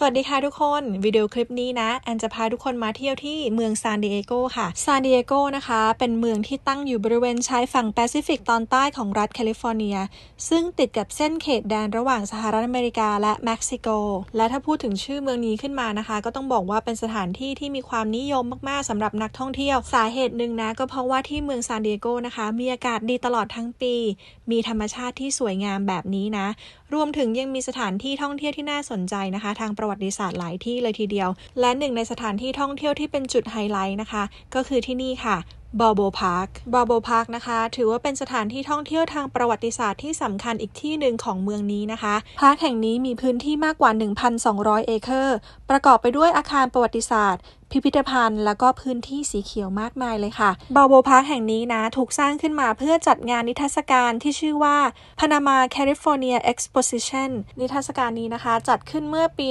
สวัสดีค่ะทุกคน วิดีโอคลิปนี้นะแอนจะพาทุกคนมาเที่ยวที่เมืองซานดิเอโกค่ะซานดิเอโกนะคะ เป็นเมืองที่ตั้งอยู่บริเวณชายฝั่งแปซิฟิกตอนใต้ของรัฐแคลิฟอร์เนีย ซึ่งติดกับเส้นเขตแดนระหว่างสหรัฐอเมริกาและเม็กซิโกและถ้าพูดถึงชื่อเมืองนี้ขึ้นมานะคะ ก็ต้องบอกว่าเป็นสถานที่ที่มีความนิยมมาก ๆสำหรับนักท่องเที่ยวสาเหตุหนึ่งนะก็เพราะว่าที่เมืองซานดิเอโกนะคะมีอากาศดีตลอดทั้งปี มีธรรมชาติที่สวยงามแบบนี้นะรวมถึงยังมีสถานที่ท่องเที่ยวที่น่าสนใจนะคะทางประประวัติศาสตร์หลายที่เลยทีเดียว และหนึ่งในสถานที่ท่องเที่ยวที่เป็นจุดไฮไลท์นะคะ ก็คือที่นี่ค่ะบอโบพาร์คบอโบพาร์คนะคะ ถือว่าเป็นสถานที่ท่องเที่ยวทางประวัติศาสตร์ที่สำคัญอีกที่หนึ่งของเมืองนี้นะคะ พาร์คแห่งนี้มีพื้นที่มากกว่า 1,200 เอเคอร์ ประกอบไปด้วยอาคารประวัติศาสตร์พิพิธภัณฑ์แล้วก็พื้นที่สีเขียวมากมายเลยค่ะ บาโบพาร์คแห่งนี้นะ ถูกสร้างขึ้นมาเพื่อจัดงานนิทรรศการที่ชื่อว่า Panama California Exposition นิทรรศการนี้นะคะจัดขึ้นเมื่อปี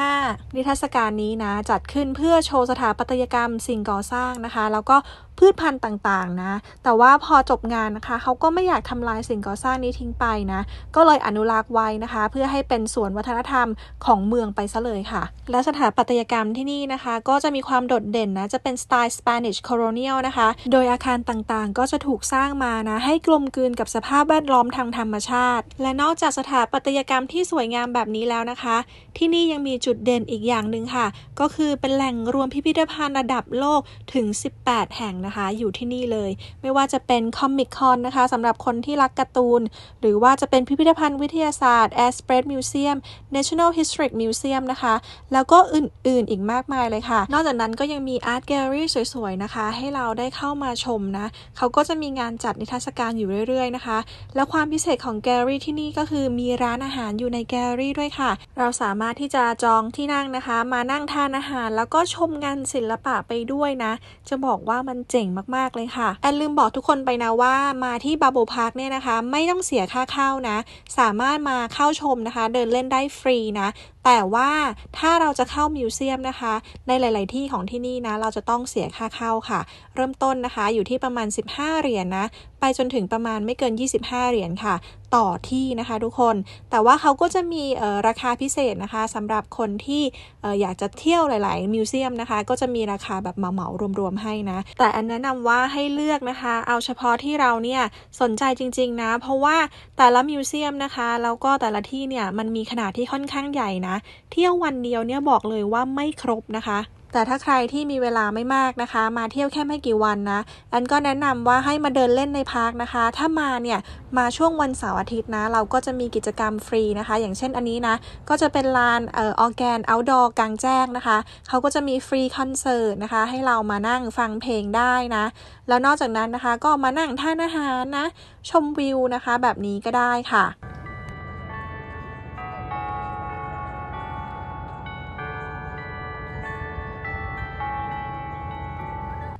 1915 นิทรรศการนี้นะ จัดขึ้นเพื่อโชว์สถาปัตยกรรมสิ่งก่อสร้างนะคะ แล้วก็พืชพันธุ์ต่างๆนะ แต่ว่าพอจบงานนะคะเขาก็ไม่อยากทำลายสิ่งก่อสร้างนี้ทิ้งไปนะ ก็เลยอนุรักษ์ไว้นะคะ เพื่อให้เป็นสวนวัฒนธรรมของเมืองไปซะเลยค่ะ และสถาปัตยกรรมที่นี่นะคะ ก็จะมีความโดดเด่นนะจะเป็นสไตล์สเปนิชโคโลเนียลนะคะ โดยอาคารต่างๆก็จะถูกสร้างมานะให้กลมกลืนกับสภาพแวดล้อมทางธรรมชาติ และนอกจากสถาปัตยกรรมที่สวยงามแบบนี้แล้วนะคะ ที่นี่ยังมีจุดเด่นอีกอย่างหนึ่งค่ะ ก็คือเป็นแหล่งรวมพิพิธภัณฑ์ระดับโลกถึง 18 แห่งนะคะ อยู่ที่นี่เลย ไม่ว่าจะเป็นคอมมิคคอนนะคะสำหรับคนที่รักการ์ตูน หรือว่าจะเป็นพิพิธภัณฑ์วิทยาศาสตร์ a s p r e d Museum National h i s t o r มิ Museum นะคะ แล้วก็อื่นๆอีกมากมายเลยค่ะ นอกจากนั้นก็ยังมีอาร์ตแกลเลอรี่สวย ๆ นะคะ ให้เราได้เข้ามาชมนะเขาก็จะมีงานจัดนิทรรศการอยู่เรื่อย ๆ นะคะ และความพิเศษของ แกลเลอรี่ที่นี่ก็คือมีร้านอาหารอยู่ในแกลเลอรี่ด้วยค่ะเราสามารถที่จะจองที่นั่งนะคะ มานั่งทานอาหาร แล้วก็ชมงานศิลปะไปด้วยนะ จะบอกว่ามันจ๋งมาก ๆ เลยค่ะแอนลืมบอกทุกคนไปนะว่ามาที่บาโบพาร์คเนี่ยนะคะ ไม่ต้องเสียค่าเข้านะ สามารถมาเข้าชมนะคะ เดินเล่นได้ฟรีนะแต่ว่าถ้าเราจะเข้ามิวเซียมนะคะในหลายๆที่ของที่นี่นะเราจะต้องเสียค่าเข้าค่ะ เริ่มต้นนะคะอยู่ที่ประมาณ 15เหรียญนนะไปจนถึงประมาณไม่เกิน 25 เหรียญค่ะ ต่อที่นะคะทุกคน แต่ว่าเขาก็จะมีราคาพิเศษนะคะสำหรับคนที่ออยากจะเที่ยวหลาย ๆมิวเซียมนะคะ ก็จะมีราคาแบบเหมาๆรวมๆให้นะ แต่อันแนะนำว่าให้เลือกนะคะ เอาเฉพาะที่เราเนี่ยสนใจจริงๆนะเพราะว่าแต่ละมิวเซียมนะคะแล้วก็แต่ละที่เนี่ยมันมีขนาดที่ค่อนข้างใหญ่นะเที่ยววันเดียวเนี่ยบอกเลยว่าไม่ครบนะคะ แต่ถ้าใครที่มีเวลาไม่มากนะคะ มาเที่ยวแค่ไม่กี่วันนะ อันก็แนะนำว่าให้มาเดินเล่นในพาร์คนะคะ ถ้ามาเนี่ย มาช่วงวันเสาร์อาทิตย์นะ เราก็จะมีกิจกรรมฟรีนะคะ อย่างเช่นอันนี้นะก็จะเป็นลานเอ่อออแกนเอาท์ดอร์กลางแจ้งนะคะเขาก็จะมีฟรีคอนเสิร์ตนะคะ ให้เรามานั่งฟังเพลงได้นะ แล้วนอกจากนั้นนะคะ ก็มานั่งทานอาหารนะ ชมวิวนะคะแบบนี้ก็ได้ค่ะ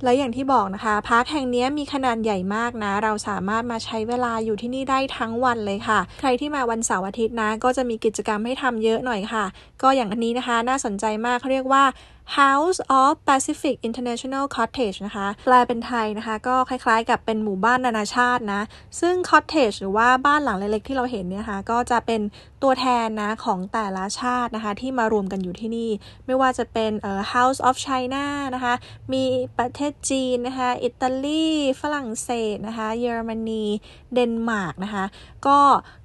และอย่างที่บอกนะคะ พาร์คแห่งนี้มีขนาดใหญ่มากนะ เราสามารถมาใช้เวลาอยู่ที่นี่ได้ทั้งวันเลยค่ะ ใครที่มาวันเสาร์อาทิตย์นะ ก็จะมีกิจกรรมให้ทำเยอะหน่อยค่ะ ก็อย่างอันนี้นะคะ น่าสนใจมากเขาเรียกว่า House of Pacific International Cottage นะคะแปลเป็นไทยนะคะ ก็คล้ายๆกับเป็นหมู่บ้านนานาชาตินะ ซึ่ง Cottage หรือว่าบ้านหลังเล็กๆ ที่เราเห็นเนี่ยคะคะก็จะเป็นตัวแทนนะ ของแต่ละชาตินะคะ ที่มารวมกันอยู่ที่นี่ ไม่ว่าจะเป็น House of China นะคะ มีประเทศจีนนะคะ อิตาลีฝรั่งเศสนะคะ เยอรมนี เดนมาร์กนะคะ ก็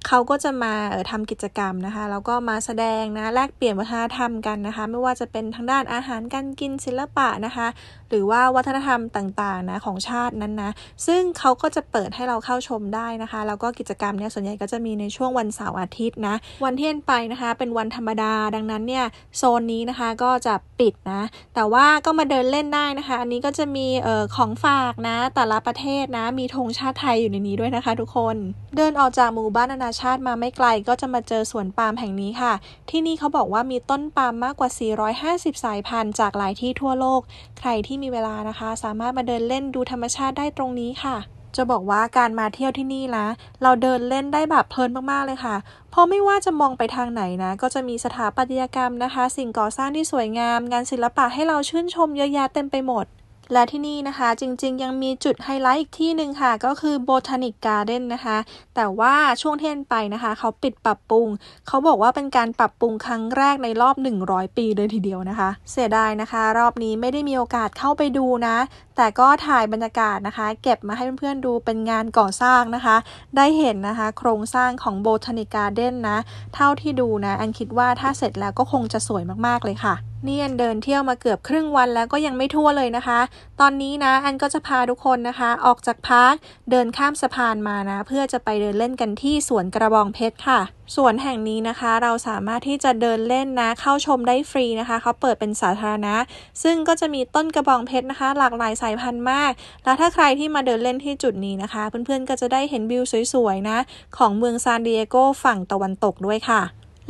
เขาก็จะมาทำกิจกรรมนะคะ แล้วก็มาแสดงนะแลกเปลี่ยนวัฒนธรรมกันนะคะไม่ว่าจะเป็นทางด้านอาหารารการกินศิลปะนะคะ หรือว่าวัฒนธรรมต่างๆนะของชาตินั้นนะซึ่งเขาก็จะเปิดให้เราเข้าชมได้นะคะ แล้วก็กิจกรรมเนี่ยส่วนใหญ่ก็จะมีในช่วงวันเสาร์อาทิตย์นะวันเที่ยไปนะคะ เป็นวันธรรมดาดังนั้นเนี่ย โซนนี้นะคะก็จะปิดนะ แต่ว่าก็มาเดินเล่นได้นะคะ อันนี้ก็จะมีเอ่อของฝากนะแต่ละประเทศนะมีธงชาติไทยอยู่ในนี้ด้วยนะคะ ทุกคนเดินออกจากหมู่บ้านนานาชาติมาไม่ไกลก็จะมาเจอสวนปาล์มแห่งนี้ค่ะที่นี่เขาบอกว่ามีต้นปาล์มมากกว่า 450 สายพันธุ์ันจากหลายที่ทั่วโลก ใครที่มีเวลานะคะ สามารถมาเดินเล่นดูธรรมชาติได้ตรงนี้ค่ะ จะบอกว่าการมาเที่ยวที่นี่นะ เราเดินเล่นได้แบบเพลินมาก ๆ เลยค่ะ เพราะไม่ว่าจะมองไปทางไหนนะ ก็จะมีสถาปัตยกรรมนะคะ สิ่งก่อสร้างที่สวยงาม งานศิลปะให้เราชื่นชมเยอะแยะเต็มไปหมดและที่นี่นะคะจริงๆยังมีจุดไฮไลท์อีกที่หนึ่งค่ะ ก็คือ Botanic Garden นะคะ แต่ว่าช่วงเทียนไปนะคะ เขาปิดปรับปรุง เขาบอกว่าเป็นการปรับปรุงครั้งแรกในรอบ 100 ปีเลยทีเดียวนะคะ เสียดายนะคะ รอบนี้ไม่ได้มีโอกาสเข้าไปดูนะ แต่ก็ถ่ายบรรยากาศนะคะ เก็บมาให้เพื่อนๆดูเป็นงานก่อสร้างนะคะ ได้เห็นนะคะ โครงสร้างของ Botanic Garden นะเท่าที่ดูนะอันคิดว่าถ้าเสร็จแล้วก็คงจะสวยมากๆเลยค่ะนี่อันเดินเที่ยวมาเกือบครึ่งวันแล้วก็ยังไม่ทั่วเลยนะคะ ตอนนี้นะอันก็จะพาทุกคนนะคะ ออกจากพาร์คเดินข้ามสะพานมานะ เพื่อจะไปเดินเล่นกันที่สวนกระบองเพชรค่ะสวนแห่งนี้นะคะเราสามารถที่จะเดินเล่นนะ เข้าชมได้ฟรีนะคะเขาเปิดเป็นสาธารณะ ซึ่งก็จะมีต้นกระบองเพชรนะคะ หลากหลายสายพันธุ์มาก แล้วถ้าใครที่มาเดินเล่นที่จุดนี้นะคะเพื่อนๆก็จะได้เห็นวิวสวยๆนะของเมืองซานดิเอโกฝั่งตะวันตกด้วยค่ะ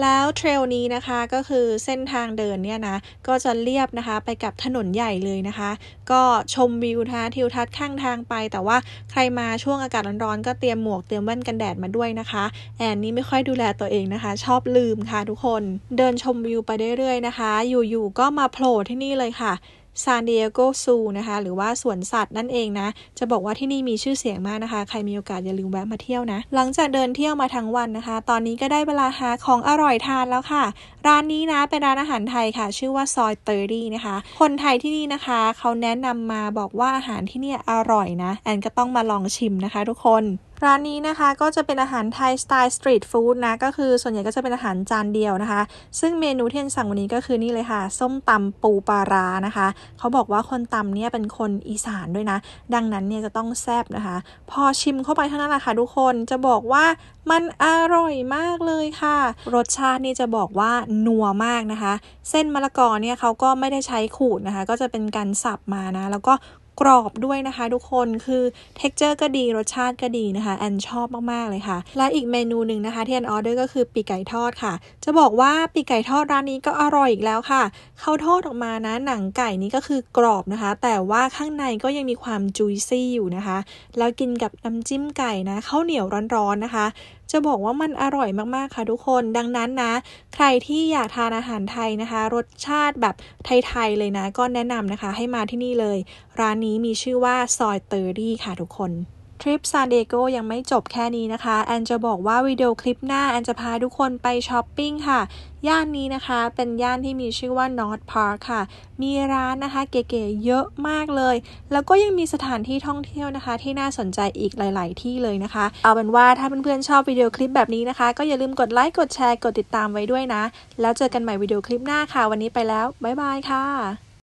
แล้วเทรลนี้นะคะก็คือเส้นทางเดินเนี่ยนะก็จะเรียบนะคะไปกับถนนใหญ่เลยนะคะ ก็ชมวิวนะคะทิวทัศน์ข้างทางไป แต่ว่าใครมาช่วงอากาศร้อนๆก็เตรียมหมวกเตรียมแว่นกันแดดมาด้วยนะคะ แอนนี่ไม่ค่อยดูแลตัวเองนะคะ ชอบลืมค่ะทุกคน เดินชมวิวไปเรื่อยๆนะคะ อยู่ๆก็มาโผล่ที่นี่เลยค่ะซานดิเอโกซูนะคะ หรือว่าสวนสัตว์นั่นเองนะ จะบอกว่าที่นี่มีชื่อเสียงมากนะคะ ใครมีโอกาสอย่าลืมแวะมาเที่ยวนะ หลังจากเดินเที่ยวมาทั้งวันนะคะ ตอนนี้ก็ได้เวลาหาของอร่อยทานแล้วค่ะ ร้านนี้นะ เป็นร้านอาหารไทยค่ะ ชื่อว่าซอยเตอร์ดี่นะคะ คนไทยที่นี่นะคะ เขาแนะนำมาบอกว่าอาหารที่นี่อร่อยนะ แอนก็ต้องมาลองชิมนะคะทุกคนร้านนี้นะคะ ก็จะเป็นอาหารไทยสไตล์สตรีทฟู้ดนะ ก็คือส่วนใหญ่ก็จะเป็นอาหารจานเดียวนะคะ ซึ่งเมนูที่สั่งวันนี้ก็คือนี่เลยค่ะ ส้มตำปูปลาร้านะคะ เขาบอกว่าคนตำเนี่ยเป็นคนอีสานด้วยนะ ดังนั้นเนี่ยจะต้องแซบนะคะ พอชิมเข้าไปเท่านั้นแหละค่ะ ทุกคนจะบอกว่ามันอร่อยมากเลยค่ะ รสชาตินี่จะบอกว่านัวมากนะคะ เส้นมะละกอเนี่ยเขาก็ไม่ได้ใช้ขูดนะคะ ก็จะเป็นการสับมานะแล้วก็กรอบด้วยนะคะทุกคนคือ เท็กเจอร์ก็ดีรสชาติก็ดีนะคะแอนชอบมาก ๆ เลยค่ะ และอีกเมนูหนึ่งนะคะ ที่แอนออเดอร์ก็คือปีกไก่ทอดค่ะ จะบอกว่าปีกไก่ทอดร้านนี้ก็อร่อยอีกแล้วค่ะ เขาทอดออกมานะ หนังไก่นี้ก็คือกรอบนะคะ แต่ว่าข้างในก็ยังมีความจุยซี่อยู่นะคะ แล้วกินกับน้ำจิ้มไก่นะข้าวเหนียวร้อนๆนะคะจะบอกว่ามันอร่อยมาก ๆ ค่ะทุกคนดังนั้นนะ ใครที่อยากทานอาหารไทยนะคะ รสชาติแบบไทย ๆ เลยนะ ก็แนะนำนะคะ ให้มาที่นี่เลย ร้านนี้มีชื่อว่าซอยเตอร์ดี้ค่ะทุกคนทริปซานดิเอโกยังไม่จบแค่นี้นะคะแอนจะบอกว่าวิดีโอคลิปหน้าแอนจะพาทุกคนไปช้อปปิ้งค่ะ ย่านนี้นะคะ เป็นย่านที่มีชื่อว่า North Park ค่ะ มีร้านนะคะเก๋ๆเยอะมากเลย แล้วก็ยังมีสถานที่ท่องเที่ยวนะคะ ที่น่าสนใจอีกหลายๆที่เลยนะคะ เอาเป็นว่าถ้าเพื่อนๆ ชอบวิดีโอคลิปแบบนี้นะคะ ก็อย่าลืมกดไลค์กดแชร์กดติดตามไว้ด้วยนะแล้วเจอกันใหม่วิดีโอคลิปหน้าค่ะวันนี้ไปแล้วบ๊ายบายค่ะ